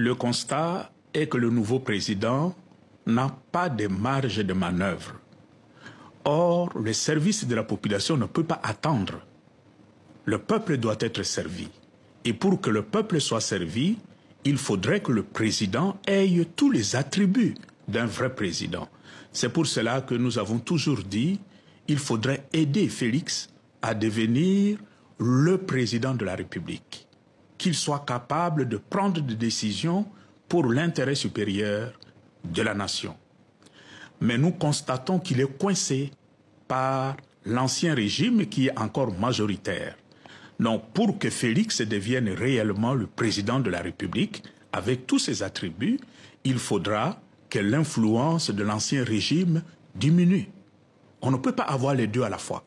Le constat est que le nouveau président n'a pas de marge de manœuvre. Or, le service de la population ne peut pas attendre. Le peuple doit être servi. Et pour que le peuple soit servi, il faudrait que le président ait tous les attributs d'un vrai président. C'est pour cela que nous avons toujours dit, il faudrait aider Félix à devenir le président de la République qu'il soit capable de prendre des décisions pour l'intérêt supérieur de la nation. Mais nous constatons qu'il est coincé par l'ancien régime qui est encore majoritaire. Donc pour que Félix devienne réellement le président de la République, avec tous ses attributs, il faudra que l'influence de l'ancien régime diminue. On ne peut pas avoir les deux à la fois.